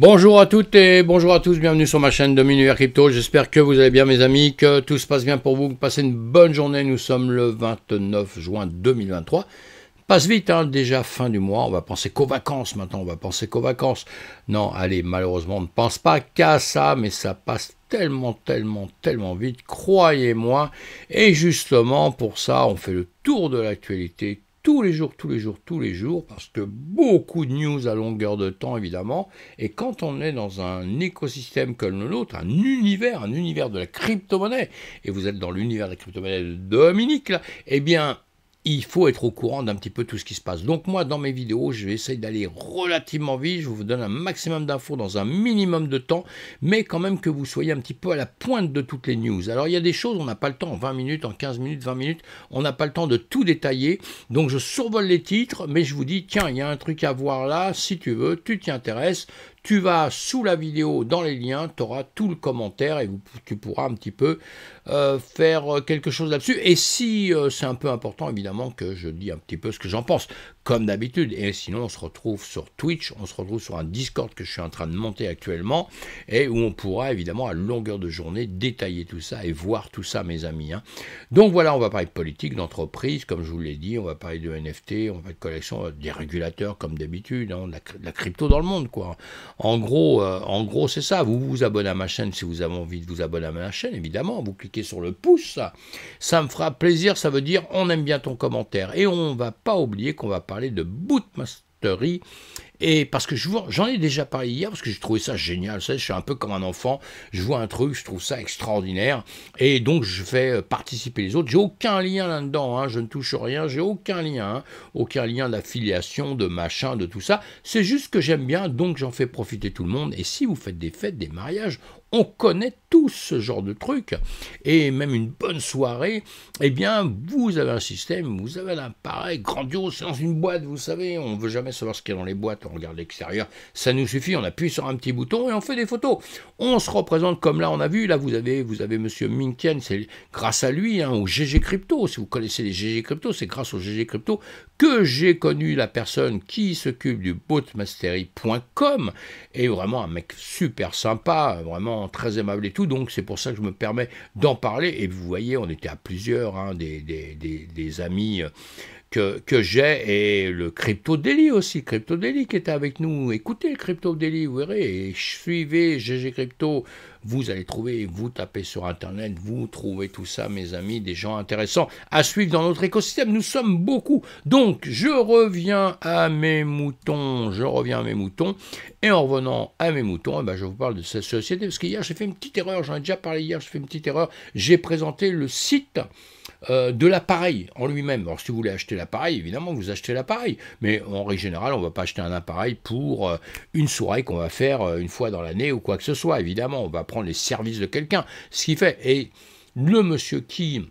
Bonjour à toutes et bonjour à tous, bienvenue sur ma chaîne de Crypto. J'espère que vous allez bien mes amis, que tout se passe bien pour vous, que passez une bonne journée. Nous sommes le 29 juin 2023. Passe vite, hein, déjà fin du mois, on va penser qu'aux vacances maintenant, on va penser qu'aux vacances. Non, allez, malheureusement, on ne pense pas qu'à ça, mais ça passe tellement, tellement, tellement vite, croyez-moi. Et justement, pour ça, on fait le tour de l'actualité tous les jours, tous les jours, tous les jours, parce que beaucoup de news à longueur de temps, évidemment. Et quand on est dans un écosystème comme le nôtre, un univers, un univers de la crypto-monnaie, et vous êtes dans l'univers de la crypto-monnaie de Dominique, là, eh bien, il faut être au courant d'un petit peu tout ce qui se passe. Donc moi, dans mes vidéos, je vais essayer d'aller relativement vite, je vous donne un maximum d'infos dans un minimum de temps, mais quand même que vous soyez un petit peu à la pointe de toutes les news. Alors il y a des choses, on n'a pas le temps, en 20 minutes, en 15 minutes, 20 minutes, on n'a pas le temps de tout détailler, donc je survole les titres, mais je vous dis, tiens, il y a un truc à voir là, si tu veux, tu t'y intéresses, tu vas sous la vidéo, dans les liens, tu auras tout le commentaire et tu pourras un petit peu euh, faire euh, quelque chose là-dessus. Et si euh, c'est un peu important, évidemment, que je dis un petit peu ce que j'en pense, comme d'habitude. Et sinon, on se retrouve sur Twitch, on se retrouve sur un Discord que je suis en train de monter actuellement, et où on pourra, évidemment, à longueur de journée, détailler tout ça et voir tout ça, mes amis. Hein. Donc voilà, on va parler de politique, d'entreprise, comme je vous l'ai dit, on va parler de NFT, on va parler de collection, des régulateurs, comme d'habitude, hein, de la crypto dans le monde, quoi. En gros, euh, en gros c'est ça. Vous vous abonnez à ma chaîne si vous avez envie de vous abonner à ma chaîne, évidemment. Vous cliquez sur le pouce. Ça, me fera plaisir. Ça veut dire on aime bien ton commentaire. Et on ne va pas oublier qu'on va parler de Bootmaster. Et parce que je vois, j'en ai déjà parlé hier, parce que j'ai trouvé ça génial. je suis un peu comme un enfant. Je vois un truc, je trouve ça extraordinaire. Et donc, je fais euh, participer les autres. J'ai aucun lien là-dedans. Hein. Je ne touche rien. J'ai aucun lien. Hein. Aucun lien d'affiliation, de machin, de tout ça. C'est juste que j'aime bien. Donc, j'en fais profiter tout le monde. Et si vous faites des fêtes, des mariages, on connaît tous ce genre de trucs Et même une bonne soirée, eh bien, vous avez un système, vous avez un pareil grandiose, c'est dans une boîte, vous savez, on ne veut jamais savoir ce qu'il y a dans les boîtes, on regarde l'extérieur, ça nous suffit, on appuie sur un petit bouton et on fait des photos. On se représente comme là, on a vu, là, vous avez, vous avez monsieur Minken, c'est grâce à lui, hein, au GG Crypto. Si vous connaissez les GG Crypto, c'est grâce au GG Crypto que j'ai connu la personne qui s'occupe du botmastery.com. Et vraiment un mec super sympa, vraiment très aimable et tout, donc c'est pour ça que je me permets d'en parler. Et vous voyez, on était à plusieurs, hein, des, des, des, amis que, que j'ai, et le Crypto Daily aussi, Crypto Daily qui était avec nous. Écoutez le Crypto Daily, vous verrez, et suivez GG Crypto vous allez trouver, vous tapez sur Internet, vous trouvez tout ça, mes amis, des gens intéressants à suivre dans notre écosystème. Nous sommes beaucoup. Donc, je reviens à mes moutons. Je reviens à mes moutons. Et en revenant à mes moutons, eh ben, je vous parle de cette société. Parce qu'hier, j'ai fait une petite erreur. J'en ai déjà parlé hier. J'ai fait une petite erreur. J'ai présenté le site. Euh, de l'appareil en lui-même. Alors si vous voulez acheter l'appareil, évidemment, vous achetez l'appareil. Mais en règle générale, on ne va pas acheter un appareil pour euh, une soirée qu'on va faire euh, une fois dans l'année ou quoi que ce soit. Évidemment, on va prendre les services de quelqu'un. Ce qu'il fait, et le monsieur qui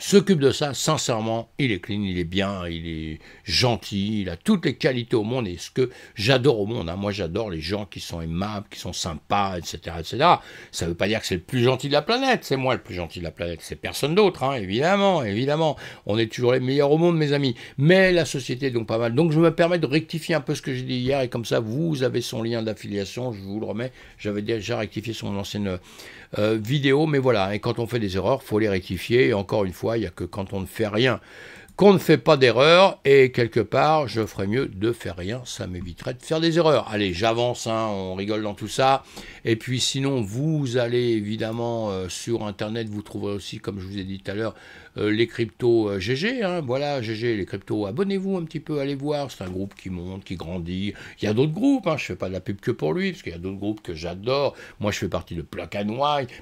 s'occupe de ça, sincèrement, il est clean, il est bien, il est gentil, il a toutes les qualités au monde, et ce que j'adore au monde, hein. moi j'adore les gens qui sont aimables, qui sont sympas, etc. etc. Ça ne veut pas dire que c'est le plus gentil de la planète, c'est moi le plus gentil de la planète, c'est personne d'autre, hein, évidemment, évidemment. On est toujours les meilleurs au monde, mes amis, mais la société est donc pas mal. Donc je me permets de rectifier un peu ce que j'ai dit hier, et comme ça, vous avez son lien d'affiliation, je vous le remets, j'avais déjà rectifié son ancienne... Euh, vidéo, mais voilà, et quand on fait des erreurs, faut les rectifier, et encore une fois, il n'y a que quand on ne fait rien qu'on ne fait pas d'erreurs, et quelque part, je ferais mieux de faire rien, ça m'éviterait de faire des erreurs. Allez, j'avance, hein, on rigole dans tout ça, et puis sinon, vous allez évidemment euh, sur Internet, vous trouverez aussi, comme je vous ai dit tout à l'heure, euh, les cryptos GG, euh, hein, voilà, GG, les cryptos, abonnez-vous un petit peu, allez voir, c'est un groupe qui monte, qui grandit. Il y a d'autres groupes, hein, je fais pas de la pub que pour lui, parce qu'il y a d'autres groupes que j'adore. Moi, je fais partie de Pluck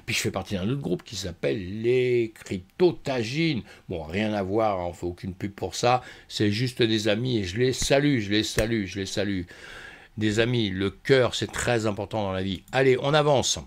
puis je fais partie d'un autre groupe qui s'appelle les crypto tagines. Bon, rien à voir, hein, ne fait aucune pub pour ça, c'est juste des amis et je les salue, je les salue, je les salue. Des amis, le cœur, c'est très important dans la vie. Allez, on avance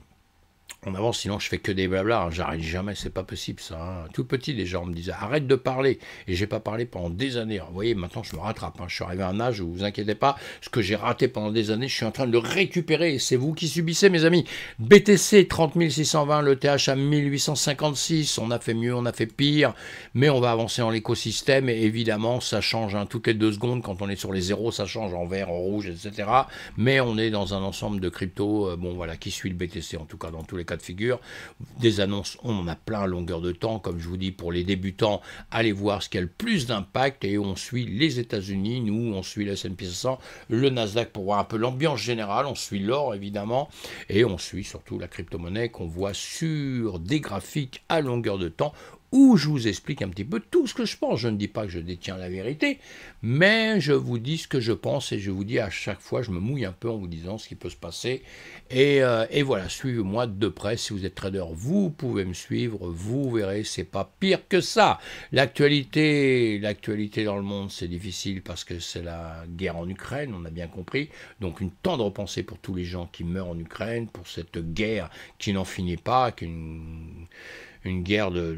on avance, sinon je fais que des blabla, hein. j'arrive jamais, c'est pas possible ça. Hein. Tout petit déjà, on me disait arrête de parler, et j'ai pas parlé pendant des années. vous voyez, maintenant je me rattrape, hein. je suis arrivé à un âge où vous inquiétez pas, ce que j'ai raté pendant des années, je suis en train de le récupérer, c'est vous qui subissez mes amis. BTC 30620, le TH à 1856, on a fait mieux, on a fait pire, mais on va avancer dans l'écosystème, et évidemment ça change, toutes les deux secondes, quand on est sur les zéros, ça change en vert, en rouge, etc. Mais on est dans un ensemble de crypto, euh, bon voilà, qui suit le BTC en tout cas dans tous les cas figure. Des annonces, on en a plein à longueur de temps. Comme je vous dis, pour les débutants, allez voir ce qui a le plus d'impact. Et on suit les États-Unis, nous, on suit la S&P 500, le Nasdaq pour voir un peu l'ambiance générale. On suit l'or, évidemment. Et on suit surtout la crypto-monnaie qu'on voit sur des graphiques à longueur de temps où je vous explique un petit peu tout ce que je pense. Je ne dis pas que je détiens la vérité, mais je vous dis ce que je pense et je vous dis à chaque fois, je me mouille un peu en vous disant ce qui peut se passer. Euh, et, voilà, suivez-moi de près. Si vous êtes trader, vous pouvez me suivre, vous verrez, c'est pas pire que ça. L'actualité, l'actualité dans le monde, c'est difficile parce que c'est la guerre en Ukraine, on a bien compris. Donc une tendre pensée pour tous les gens qui meurent en Ukraine, pour cette guerre qui n'en finit pas, qui une guerre de,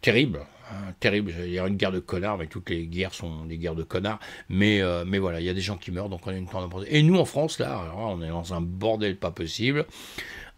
terrible, hein, terrible. Il y a une guerre de connards, mais toutes les guerres sont des guerres de connards. Mais, euh, mais voilà, il y a des gens qui meurent, donc on a une tendance. Et nous en France, là, on est dans un bordel pas possible.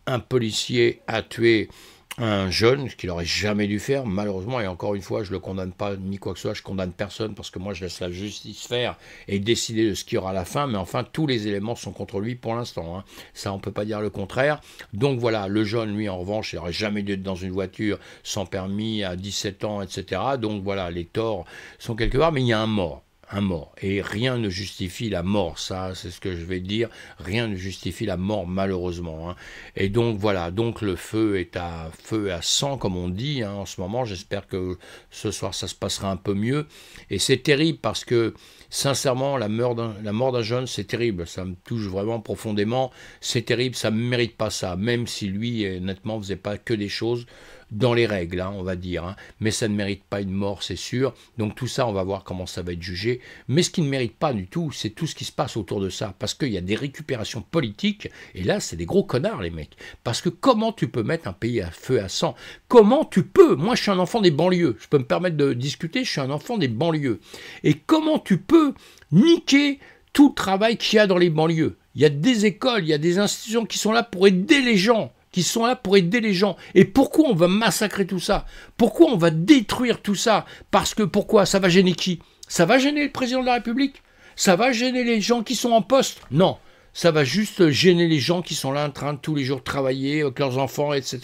Un policier a tué un jeune, ce qu'il n'aurait jamais dû faire, malheureusement, et encore une fois, je ne le condamne pas ni quoi que ce soit, je condamne personne parce que moi je laisse la justice faire et décider de ce qu'il y aura à la fin, mais enfin, tous les éléments sont contre lui pour l'instant. Hein. Ça, on ne peut pas dire le contraire. Donc voilà, le jeune, lui, en revanche, il n'aurait jamais dû être dans une voiture sans permis à 17 ans, etc. Donc voilà, les torts sont quelque part, mais il y a un mort mort. Et rien ne justifie la mort, ça, c'est ce que je vais dire. Rien ne justifie la mort, malheureusement. Hein. Et donc voilà, donc le feu est à feu à sang, comme on dit hein, en ce moment. J'espère que ce soir ça se passera un peu mieux. Et c'est terrible parce que sincèrement, la mort d'un jeune, c'est terrible. Ça me touche vraiment profondément. C'est terrible, ça ne mérite pas ça. Même si lui, euh, nettement, faisait pas que des choses dans les règles, hein, on va dire. Hein. Mais ça ne mérite pas une mort, c'est sûr. Donc tout ça, on va voir comment ça va être jugé. Mais ce qui ne mérite pas du tout, c'est tout ce qui se passe autour de ça. Parce qu'il y a des récupérations politiques. Et là, c'est des gros connards, les mecs. Parce que comment tu peux mettre un pays à feu à sang Comment tu peux Moi, je suis un enfant des banlieues. Je peux me permettre de discuter. Je suis un enfant des banlieues. Et comment tu peux niquer tout le travail qu'il y a dans les banlieues Il y a des écoles, il y a des institutions qui sont là pour aider les gens qui sont là pour aider les gens. Et pourquoi on va massacrer tout ça Pourquoi on va détruire tout ça Parce que pourquoi Ça va gêner qui Ça va gêner le président de la République Ça va gêner les gens qui sont en poste Non. Ça va juste gêner les gens qui sont là en train de tous les jours travailler avec leurs enfants, etc.,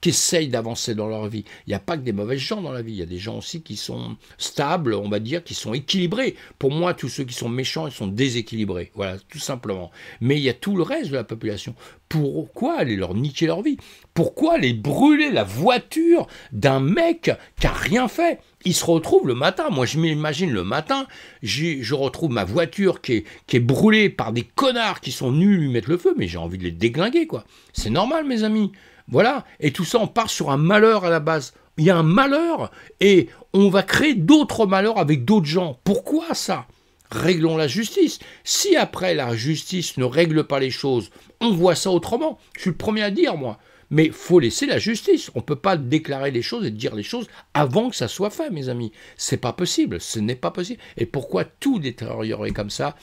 qui essayent d'avancer dans leur vie. Il n'y a pas que des mauvaises gens dans la vie, il y a des gens aussi qui sont stables, on va dire, qui sont équilibrés. Pour moi, tous ceux qui sont méchants, ils sont déséquilibrés. Voilà, tout simplement. Mais il y a tout le reste de la population pourquoi aller leur niquer leur vie Pourquoi aller brûler la voiture d'un mec qui a rien fait Il se retrouve le matin, moi je m'imagine le matin, je retrouve ma voiture qui est, brûlée par des connards qui sont nuls lui mettre le feu, mais j'ai envie de les déglinguer quoi. C'est normal mes amis. Voilà, et tout ça on part sur un malheur à la base. Il y a un malheur et on va créer d'autres malheurs avec d'autres gens. Pourquoi ça réglons la justice. Si après la justice ne règle pas les choses, on voit ça autrement. Je suis le premier à dire, moi. Mais faut laisser la justice. On ne peut pas déclarer les choses et dire les choses avant que ça soit fait, mes amis. C'est pas possible. Ce n'est pas possible. Et pourquoi tout détériorer comme ça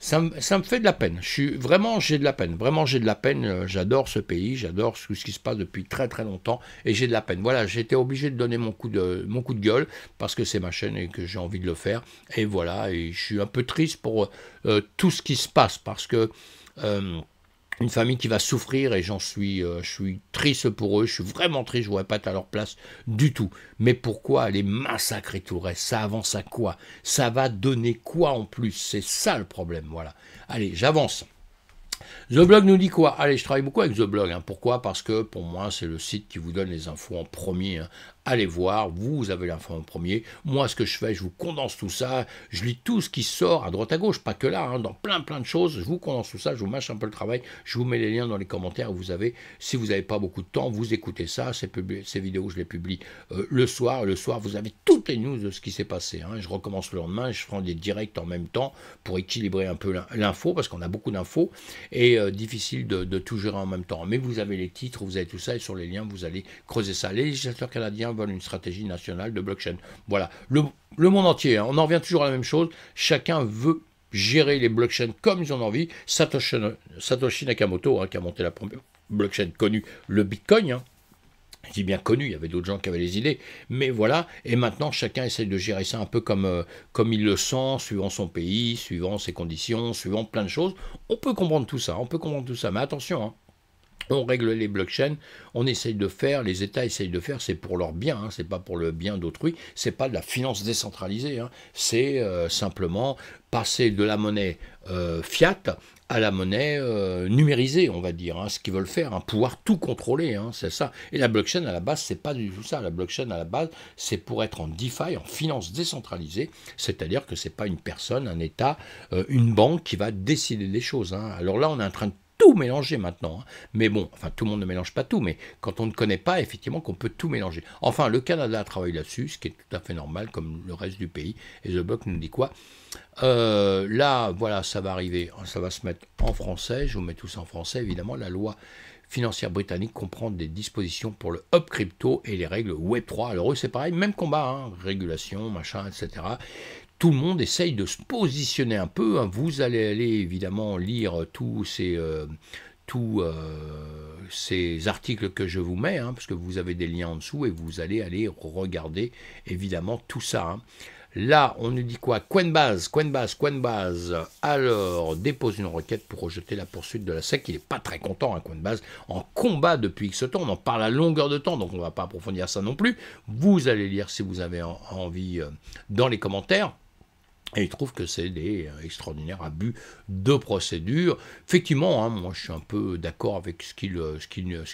ça, me fait de la peine. Je suis, vraiment, j'ai de la peine. Vraiment, j'ai de la peine. Euh, j'adore ce pays, j'adore tout ce qui se passe depuis très très longtemps et j'ai de la peine. Voilà, j'étais obligé de donner mon coup de, mon coup de gueule parce que c'est ma chaîne et que j'ai envie de le faire. Et voilà, et je suis un peu triste pour euh, tout ce qui se passe parce que. Euh, une famille qui va souffrir et j'en suis, euh, je suis triste pour eux, je suis vraiment triste, je ne pas être à leur place du tout. Mais pourquoi les massacrer tout le reste Ça avance à quoi Ça va donner quoi en plus C'est ça le problème, voilà. Allez, j'avance. The Blog nous dit quoi Allez, je travaille beaucoup avec The Blog. Hein. Pourquoi Parce que pour moi, c'est le site qui vous donne les infos en premier. Hein allez voir, vous avez l'info en premier. Moi, ce que je fais, je vous condense tout ça, je lis tout ce qui sort à droite à gauche, pas que là, hein, dans plein plein de choses. Je vous condense tout ça, je vous mâche un peu le travail, je vous mets les liens dans les commentaires. Vous avez, si vous n'avez pas beaucoup de temps, vous écoutez ça. Ces, vidéos, je les publie euh, le soir. Le soir, vous avez toutes les news de ce qui s'est passé. Hein. Je recommence le lendemain, je prends des directs en même temps pour équilibrer un peu l'info parce qu'on a beaucoup d'infos et euh, difficile de, de tout gérer en même temps. Mais vous avez les titres, vous avez tout ça et sur les liens, vous allez creuser ça. Les législateurs canadiens une stratégie nationale de blockchain. Voilà, le, monde entier, hein. on en revient toujours à la même chose, chacun veut gérer les blockchains comme ils en ont envie. Satoshi, Satoshi Nakamoto, hein, qui a monté la première blockchain connue, le Bitcoin, hein, je bien connu, il y avait d'autres gens qui avaient les idées, mais voilà, et maintenant chacun essaie de gérer ça un peu comme, euh, comme il le sent, suivant son pays, suivant ses conditions, suivant plein de choses. On peut comprendre tout ça, hein. on peut comprendre tout ça, mais attention, hein, on règle les blockchains, on essaye de faire, les États essayent de faire, c'est pour leur bien, hein, c'est pas pour le bien d'autrui, c'est pas de la finance décentralisée, hein. c'est euh, simplement passer de la monnaie euh, fiat à la monnaie euh, numérisée, on va dire, hein, ce qu'ils veulent faire, pouvoir tout contrôler, c'est ça. Et la blockchain à la base, c'est pas du tout ça. La blockchain à la base, c'est pour être en DeFi, en finance décentralisée, c'est-à-dire que c'est pas une personne, un État, une banque qui va décider des choses. Alors là, on est en train de mélanger maintenant. Hein. Mais bon, enfin tout le monde ne mélange pas tout, mais quand on ne connaît pas, effectivement, qu'on peut tout mélanger. Enfin, le Canada travaille là-dessus, ce qui est tout à fait normal, comme le reste du pays. Et The Buck nous dit quoi euh, Là, voilà, ça va arriver, ça va se mettre en français. Je vous mets tout en français, évidemment. La loi financière britannique comprend des dispositions pour le hub crypto et les règles Web3. Alors eux, c'est pareil, même combat, hein. régulation, machin, etc tout le monde essaye de se positionner un peu. Hein. Vous allez aller évidemment lire tous ces, euh, tous euh, ces articles que je vous mets, puisque hein, parce que vous avez des liens en dessous et vous allez aller regarder évidemment tout ça. Hein. Là, on nous dit quoi Coinbase, Coinbase, Coinbase. Alors, dépose une requête pour rejeter la poursuite de la SEC. Il n'est pas très content, hein, Coinbase, en combat depuis X temps. On en parle à longueur de temps, donc on ne va pas approfondir ça non plus. Vous allez lire si vous avez envie euh, dans les commentaires. Et il trouve que c'est des euh, extraordinaires abus de procédure. Effectivement, hein, moi je suis un peu d'accord avec ce qu'il euh,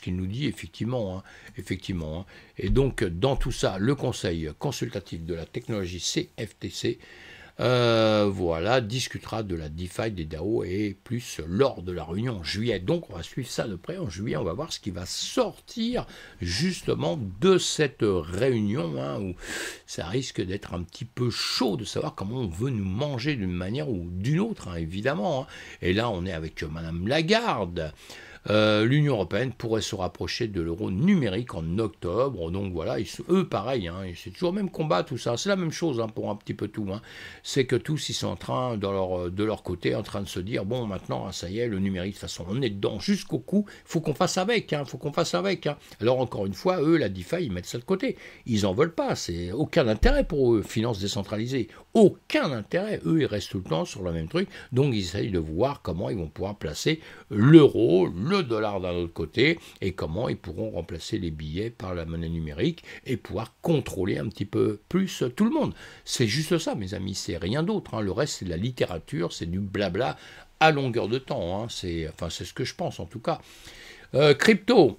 nous dit, effectivement. Hein, effectivement hein. Et donc, dans tout ça, le Conseil consultatif de la technologie CFTC euh, voilà, discutera de la DeFi des DAO et plus lors de la réunion en juillet. Donc on va suivre ça de près en juillet, on va voir ce qui va sortir justement de cette réunion hein, où ça risque d'être un petit peu chaud de savoir comment on veut nous manger d'une manière ou d'une autre, hein, évidemment. Hein. Et là on est avec Madame Lagarde. Euh, L'Union européenne pourrait se rapprocher de l'euro numérique en octobre. Donc voilà, eux, pareil, hein, c'est toujours le même combat, tout ça. C'est la même chose hein, pour un petit peu tout. Hein. C'est que tous, ils sont en train, leur, euh, de leur côté, en train de se dire bon, maintenant, ça y est, le numérique, de toute façon, on est dedans jusqu'au cou. faut qu'on fasse avec. faut qu'on fasse avec. Alors, encore une fois, eux, la DeFi, ils mettent ça de côté. Ils n'en veulent pas. C'est aucun intérêt pour eux, finances décentralisées aucun intérêt. Eux, ils restent tout le temps sur le même truc. Donc, ils essayent de voir comment ils vont pouvoir placer l'euro, le dollar d'un autre côté, et comment ils pourront remplacer les billets par la monnaie numérique et pouvoir contrôler un petit peu plus tout le monde. C'est juste ça, mes amis, c'est rien d'autre. Hein. Le reste, c'est de la littérature, c'est du blabla à longueur de temps. Hein. C'est enfin, ce que je pense, en tout cas. Euh, crypto,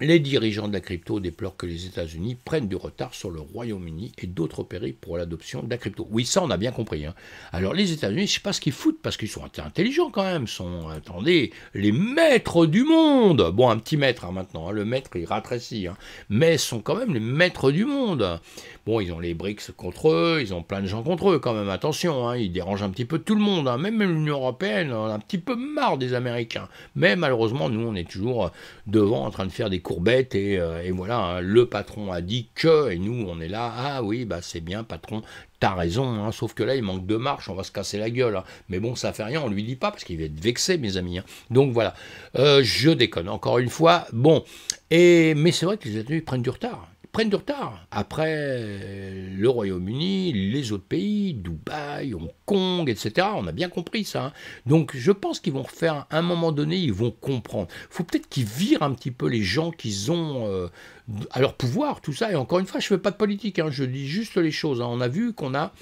les dirigeants de la crypto déplorent que les États-Unis prennent du retard sur le Royaume-Uni et d'autres pays pour l'adoption de la crypto. Oui, ça, on a bien compris. Hein. Alors, les États-Unis, je ne sais pas ce qu'ils foutent parce qu'ils sont intelligents quand même. sont, attendez, les maîtres du monde. Bon, un petit maître hein, maintenant. Hein. le maître, il rattracie. Mais sont quand même les maîtres du monde. Bon, ils ont les BRICS contre eux. Ils ont plein de gens contre eux quand même. Attention, ils dérangent un petit peu tout le monde. même l'Union européenne, on a un petit peu marre des Américains. Mais malheureusement, nous, on est toujours euh, devant en train de faire des Courbette et, euh, voilà, hein. le patron a dit que, et nous on est là, ah oui, bah c'est bien patron, T'as raison, hein. sauf que là, il manque de marche, on va se casser la gueule. Hein. Mais bon, ça fait rien, on lui dit pas, parce qu'il va être vexé, mes amis. Donc voilà, euh, je déconne, encore une fois. Bon, et mais c'est vrai que les états prennent du retard prennent du retard. Après euh, le Royaume-Uni, les autres pays, Dubaï, Hong Kong, etc., on a bien compris ça. Hein. Donc je pense qu'ils vont refaire, à un moment donné, ils vont comprendre. faut peut-être qu'ils virent un petit peu les gens qu'ils ont euh, à leur pouvoir, tout ça. Et encore une fois, je ne fais pas de politique, hein. je dis juste les choses. Hein. On a vu qu'on a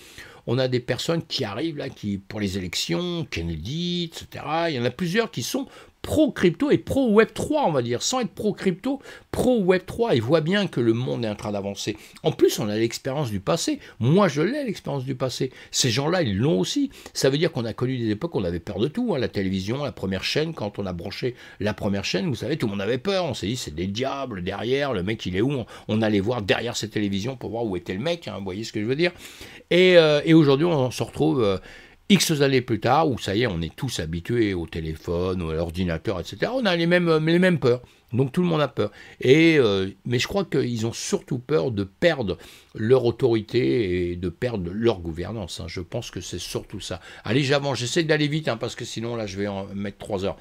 on a des personnes qui arrivent là, qui pour les élections, Kennedy, etc. Il y en a plusieurs qui sont pro-crypto et pro-Web3, on va dire, sans être pro-crypto, pro-Web3, et voit bien que le monde est en train d'avancer. En plus, on a l'expérience du passé. Moi, je l'ai, l'expérience du passé. Ces gens-là, ils l'ont aussi. Ça veut dire qu'on a connu des époques où on avait peur de tout. Hein. La télévision, la première chaîne, quand on a branché la première chaîne, vous savez, tout le monde avait peur. On s'est dit, c'est des diables derrière, le mec, il est où on, allait voir derrière cette télévision pour voir où était le mec, hein. vous voyez ce que je veux dire. Et, euh, aujourd'hui, on se retrouve... Euh, X années plus tard, où ça y est, on est tous habitués au téléphone, à l'ordinateur, etc., on a les mêmes, euh, les mêmes peurs. Donc tout le monde a peur. Et, euh, mais je crois qu'ils ont surtout peur de perdre leur autorité et de perdre leur gouvernance. Hein. Je pense que c'est surtout ça. Allez, j'avance, j'essaie d'aller vite, hein, parce que sinon là, je vais en mettre trois heures.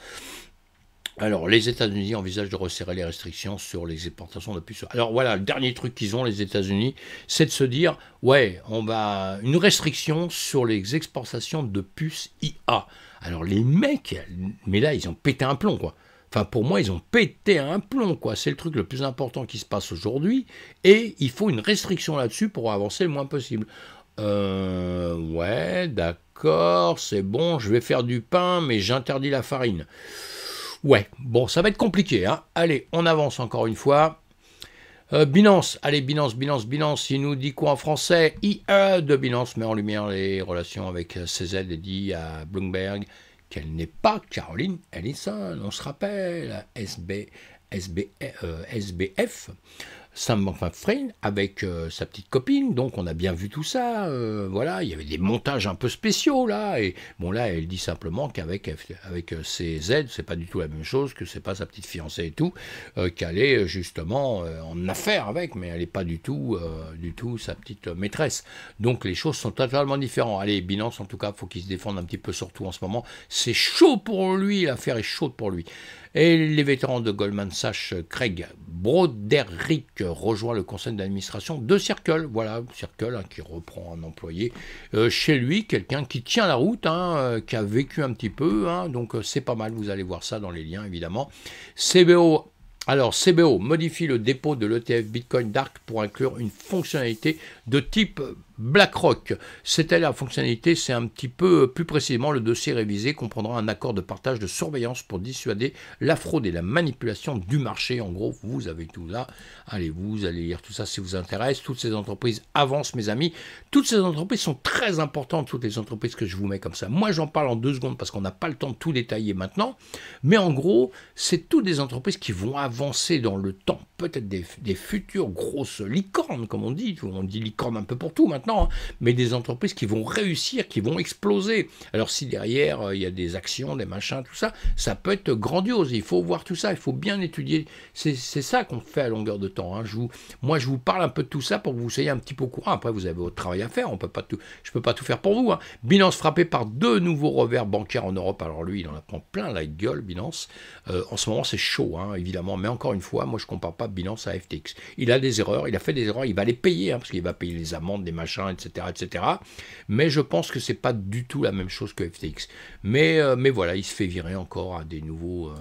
Alors, les États-Unis envisagent de resserrer les restrictions sur les exportations de puces. Alors voilà, le dernier truc qu'ils ont, les États-Unis, c'est de se dire, ouais, on va une restriction sur les exportations de puces IA. Alors les mecs, mais là, ils ont pété un plomb, quoi. Enfin, pour moi, ils ont pété un plomb, quoi. C'est le truc le plus important qui se passe aujourd'hui, et il faut une restriction là-dessus pour avancer le moins possible. Euh, ouais, d'accord, c'est bon, je vais faire du pain, mais j'interdis la farine. Ouais, bon, ça va être compliqué. Hein. Allez, on avance encore une fois. Euh, Binance, allez, Binance, Binance, Binance, il nous dit quoi en français IE de Binance met en lumière les relations avec euh, CZ et dit à Bloomberg qu'elle n'est pas Caroline Ellison, on se rappelle, SBF. Sam avec euh, sa petite copine, donc on a bien vu tout ça. Euh, voilà, il y avait des montages un peu spéciaux là, et bon là elle dit simplement qu'avec avec euh, ses aides, c'est pas du tout la même chose, que c'est pas sa petite fiancée et tout, qu'elle est justement en affaire avec, mais elle n'est pas du tout, du tout sa petite maîtresse. Donc les choses sont totalement différentes. Allez, Binance en tout cas, faut qu'il se défende un petit peu surtout en ce moment. C'est chaud pour lui, l'affaire est chaude pour lui. Et les vétérans de Goldman Sachs, Craig Broderick, rejoint le conseil d'administration de Circle. Voilà, Circle hein, qui reprend un employé euh, chez lui, quelqu'un qui tient la route, hein, euh, qui a vécu un petit peu. Hein. donc euh, c'est pas mal, vous allez voir ça dans les liens évidemment. CBO alors, CBO modifie le dépôt de l'ETF Bitcoin Dark pour inclure une fonctionnalité de type BlackRock. C'était la fonctionnalité, c'est un petit peu euh, plus précisément le dossier révisé comprendra un accord de partage de surveillance pour dissuader la fraude et la manipulation du marché. En gros, vous avez tout là. Allez, vous allez lire tout ça si vous intéresse. Toutes ces entreprises avancent, mes amis. Toutes ces entreprises sont très importantes, toutes les entreprises que je vous mets comme ça. Moi, j'en parle en deux secondes parce qu'on n'a pas le temps de tout détailler maintenant. Mais en gros, c'est toutes des entreprises qui vont avancer dans le temps. Peut-être des, des futures grosses licornes, comme on dit. On dit licorne un peu pour tout maintenant Hein, mais des entreprises qui vont réussir, qui vont exploser. Alors si derrière, euh, il y a des actions, des machins, tout ça, ça peut être grandiose. Il faut voir tout ça, il faut bien étudier. C'est ça qu'on fait à longueur de temps. Hein. moi, je vous parle un peu de tout ça pour que vous soyez un petit peu au courant. Après, vous avez votre travail à faire. On peut pas tout, je ne peux pas tout faire pour vous. Hein. Binance frappé par deux nouveaux revers bancaires en Europe. Alors lui, il en apprend plein la gueule, Binance. Euh, en ce moment, c'est chaud, évidemment. Mais encore une fois, moi, je ne compare pas Binance à FTX. Il a des erreurs, il a fait des erreurs, il va les payer, parce qu'il va payer les amendes, des machins etc., etc. Mais je pense que c'est pas du tout la même chose que FTX. Mais, euh, mais voilà, il se fait virer encore à des nouveaux, euh,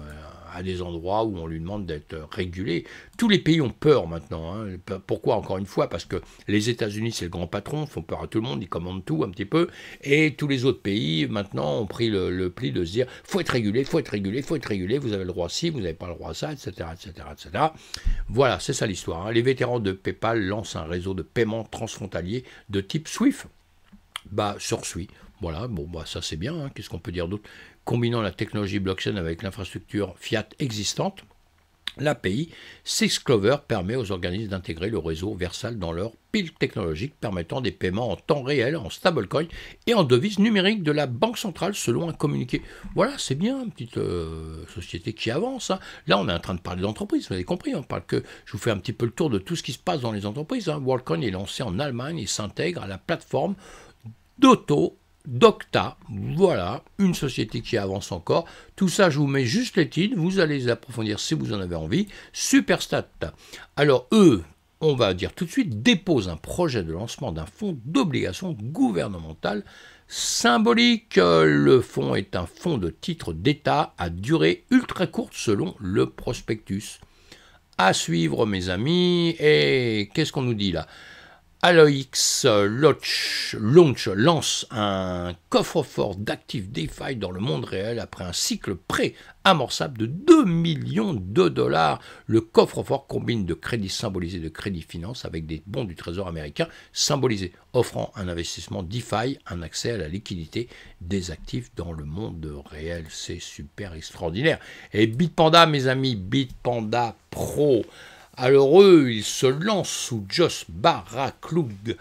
à des endroits où on lui demande d'être régulé. Tous les pays ont peur maintenant. Hein. Pourquoi Encore une fois, parce que les États-Unis, c'est le grand patron, font peur à tout le monde, ils commandent tout un petit peu. Et tous les autres pays, maintenant, ont pris le, pli de se dire faut être régulé, faut être régulé, faut être régulé, vous avez le droit à ci, vous n'avez pas le droit à ça, etc. etc., etc. Voilà, c'est ça l'histoire. Hein. Les vétérans de PayPal lancent un réseau de paiement transfrontalier de type SWIFT. Bah, sur voilà, bon, bah, ça c'est bien, hein. qu'est-ce qu'on peut dire d'autre Combinant la technologie blockchain avec l'infrastructure fiat existante, l'API Six Clover permet aux organismes d'intégrer le réseau Versal dans leur pile technologique permettant des paiements en temps réel, en stablecoin et en devise numérique de la Banque centrale selon un communiqué. Voilà, c'est bien, petite euh, société qui avance. Hein. Là, on est en train de parler d'entreprise, vous avez compris, on parle que je vous fais un petit peu le tour de tout ce qui se passe dans les entreprises. Hein. WorldCoin est lancé en Allemagne et s'intègre à la plateforme d'auto Docta, voilà, une société qui avance encore. Tout ça, je vous mets juste les titres, vous allez les approfondir si vous en avez envie. Superstat. Alors eux, on va dire tout de suite, déposent un projet de lancement d'un fonds d'obligation gouvernementale symbolique. Le fonds est un fonds de titres d'État à durée ultra courte selon le prospectus. À suivre mes amis, et qu'est-ce qu'on nous dit là Aloix Launch, lance un coffre-fort d'actifs DeFi dans le monde réel après un cycle pré-amorçable de 2 millions de dollars. Le coffre-fort combine de crédits symbolisés de crédits finance avec des bons du Trésor américain symbolisés, offrant un investissement DeFi, un accès à la liquidité des actifs dans le monde réel. C'est super extraordinaire. Et Bitpanda, mes amis, Bitpanda Pro. Alors eux, ils se lancent sous Jos Baraklug,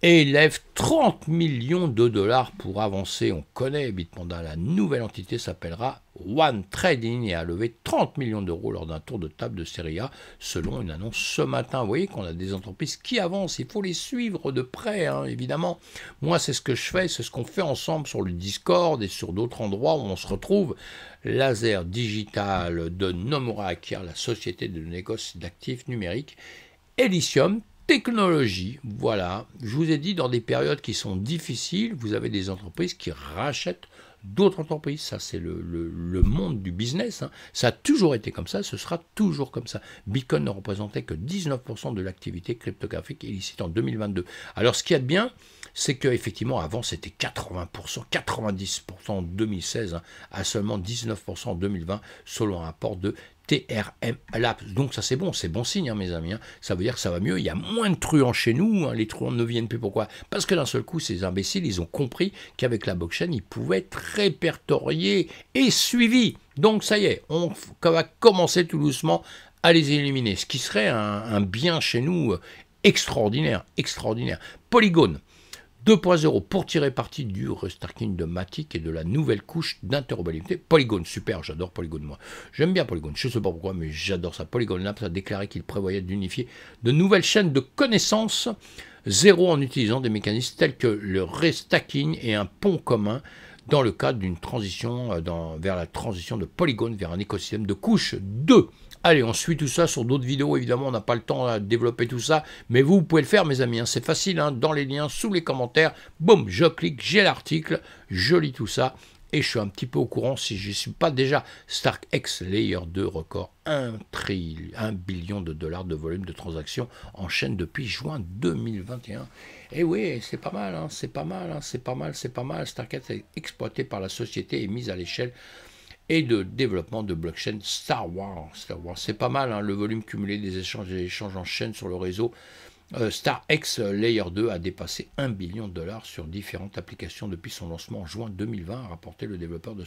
et lève 30 millions de dollars pour avancer. On connaît Bitpanda, la nouvelle entité s'appellera One Trading et a levé 30 millions d'euros lors d'un tour de table de série A, selon une annonce ce matin. Vous voyez qu'on a des entreprises qui avancent, il faut les suivre de près, hein, évidemment. Moi, c'est ce que je fais, c'est ce qu'on fait ensemble sur le Discord et sur d'autres endroits où on se retrouve. Laser Digital de Nomura Akir, la société de négoce d'actifs numériques. Elysium, technologie, voilà, je vous ai dit, dans des périodes qui sont difficiles, vous avez des entreprises qui rachètent d'autres entreprises. Ça, c'est le, monde du business. Hein. Ça a toujours été comme ça, ce sera toujours comme ça. Bitcoin ne représentait que 19% de l'activité cryptographique illicite en 2022. Alors, ce qu'il y a de bien, c'est qu'effectivement, avant, c'était 80%, 90% en 2016, hein, à seulement 19% en 2020, selon un rapport de TRM l'ap Donc ça c'est bon, c'est bon signe hein, mes amis. Hein. Ça veut dire que ça va mieux. Il y a moins de truands chez nous. Hein, les truands ne viennent plus. Pourquoi Parce que d'un seul coup, ces imbéciles, ils ont compris qu'avec la blockchain, ils pouvaient être répertoriés et suivis. Donc ça y est, on va commencer tout doucement à les éliminer. Ce qui serait un bien chez nous euh, extraordinaire, extraordinaire. Polygone, 2.0 pour tirer parti du restacking de Matic et de la nouvelle couche d'interopérabilité. Polygon, super, j'adore Polygon moi. J'aime bien Polygon, je ne sais pas pourquoi, mais j'adore ça. Polygon Labs a déclaré qu'il prévoyait d'unifier de nouvelles chaînes de connaissances zéro en utilisant des mécanismes tels que le restacking et un pont commun dans le cadre d'une transition euh, vers la transition de Polygon vers un écosystème de couche 2 Allez, on suit tout ça sur d'autres vidéos, évidemment, on n'a pas le temps à euh, développer tout ça, mais vous, pouvez le faire, mes amis, hein. c'est facile, hein, dans les liens, sous les commentaires, boum, je clique, j'ai l'article, je lis tout ça, et je suis un petit peu au courant si je ne suis pas déjà. Stark X Layer 2 record 1, billion de dollars de volume de transactions en chaîne depuis juin 2021. Et eh oui, c'est pas mal, hein, c'est pas mal, c'est pas mal, c'est pas mal. Stark X est exploité par la société et mise à l'échelle et de développement de blockchain Star Wars. Star c'est pas mal, hein, le volume cumulé des échanges et échanges en chaîne sur le réseau euh, Star X Layer 2 a dépassé 1 billion de dollars sur différentes applications depuis son lancement en juin 2020, a rapporté le développeur de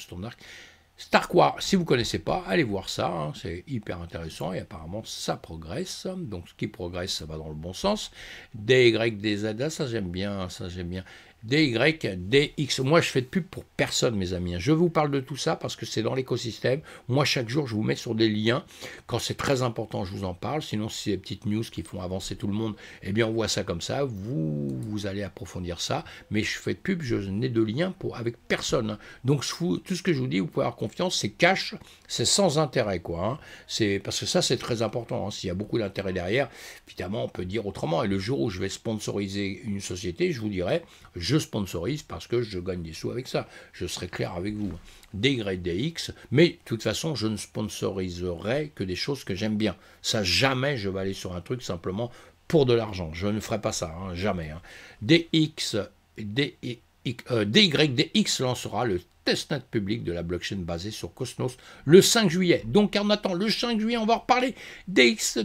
Star Quar, si vous ne connaissez pas, allez voir ça, hein, c'est hyper intéressant et apparemment ça progresse. Donc ce qui progresse, ça va dans le bon sens. DY, DZ, ah, ça j'aime bien, ça j'aime bien dx Moi, je fais de pub pour personne, mes amis. Hein. Je vous parle de tout ça parce que c'est dans l'écosystème. Moi, chaque jour, je vous mets sur des liens. Quand c'est très important, je vous en parle. Sinon, si c'est des petites news qui font avancer tout le monde, eh bien, on voit ça comme ça. Vous, vous allez approfondir ça. Mais je fais de pub, je n'ai de lien pour, avec personne. Hein. Donc, tout ce que je vous dis, vous pouvez avoir confiance. C'est cash, c'est sans intérêt, quoi. Hein. C'est, parce que ça, c'est très important. S'il y a beaucoup d'intérêt derrière, évidemment, on peut dire autrement. Et le jour où je vais sponsoriser une société, je vous dirai, je je sponsorise parce que je gagne des sous avec ça. Je serai clair avec vous. grades dx. mais de toute façon, je ne sponsoriserai que des choses que j'aime bien. Ça, jamais je vais aller sur un truc simplement pour de l'argent. Je ne ferai pas ça, hein, jamais. Hein. DX, DX DYDX euh, lancera le testnet public de la blockchain basée sur Cosmos le 5 juillet. Donc on attend le 5 juillet, on va reparler DX,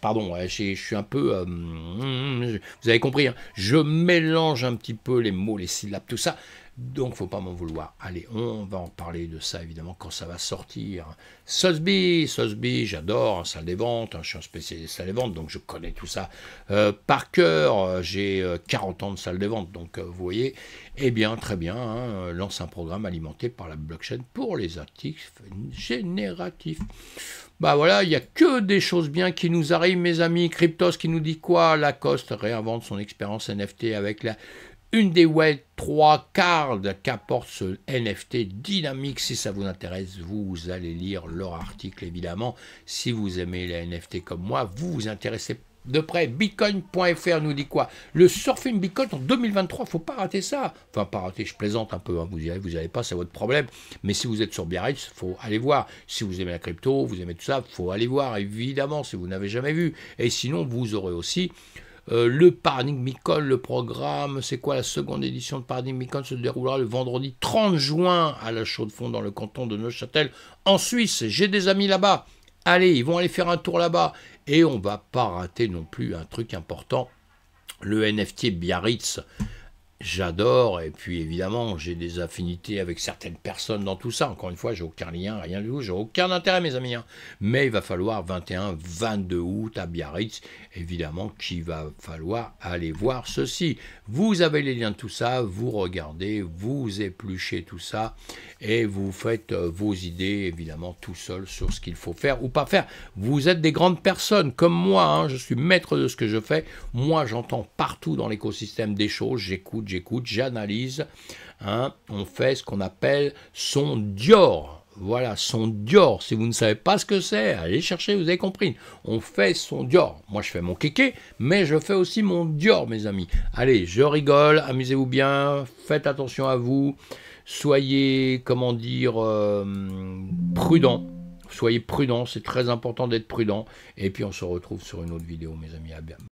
pardon, je, suis un peu... Euh, hmm, hmm, hmm, vous avez compris, hein. je mélange un petit peu les mots, les syllabes, tout ça. Donc, faut pas m'en vouloir. Allez, on va en parler de ça, évidemment, quand ça va sortir. Sosby, Sosby, j'adore, hein, salle des ventes, hein, je suis un spécialiste salle des ventes, donc je connais tout ça euh, par cœur. Euh, j'ai 40 euh, ans de salle des ventes, donc vous voyez, eh bien, très bien, hein, lance un programme alimenté par la blockchain pour les articles génératifs. Bah voilà, il n'y a que des choses bien qui nous arrivent, mes amis. Cryptos qui nous dit quoi Lacoste réinvente son expérience NFT avec la une des web trois quarts qu'apporte ce NFT dynamique. Si ça vous intéresse, vous allez lire leur article évidemment. Si vous aimez les NFT comme moi, vous vous intéressez de près. Bitcoin.fr nous dit quoi Le surfing Bitcoin en 2023, faut pas rater ça. Enfin, pas rater, je plaisante un peu, hein. vous allez, vous n'allez pas, c'est votre problème. Mais si vous êtes sur il faut aller voir. Si vous aimez la crypto, vous aimez tout ça, faut aller voir, évidemment, si vous n'avez jamais vu. Et sinon, vous aurez aussi euh, le Paradigmicon, le programme, c'est quoi la seconde édition de Paradigmicon se déroulera le vendredi 30 juin à la Chaux-de-Fonds dans le canton de Neuchâtel en Suisse. J'ai des amis là-bas. Allez, ils vont aller faire un tour là-bas et on va pas rater non plus un truc important, le NFT Biarritz j'adore, et puis évidemment, j'ai des affinités avec certaines personnes dans tout ça. Encore une fois, j'ai aucun lien, rien du tout, j'ai aucun intérêt, mes amis. Hein. Mais il va falloir 21-22 août à Biarritz, évidemment, qu'il va falloir aller voir ceci. Vous avez les liens de tout ça, vous regardez, vous épluchez tout ça, et vous faites euh, vos idées, évidemment, tout seul sur ce qu'il faut faire ou pas faire. Vous êtes des grandes personnes, comme moi, hein. je suis maître de ce que je fais. Moi, j'entends partout dans l'écosystème des choses, j'écoute, j'écoute, j'analyse. Hein, on fait ce qu'on appelle son Dior. Voilà, son Dior. Si vous ne savez pas ce que c'est, allez chercher, vous avez compris. On fait son Dior. Moi, je fais mon kéké, mais je fais aussi mon Dior, mes amis. Allez, je rigole, amusez-vous bien, faites attention à vous, soyez, comment dire, euh, prudent. Soyez prudent, c'est très important d'être prudent. Et puis, on se retrouve sur une autre vidéo, mes amis. À bientôt.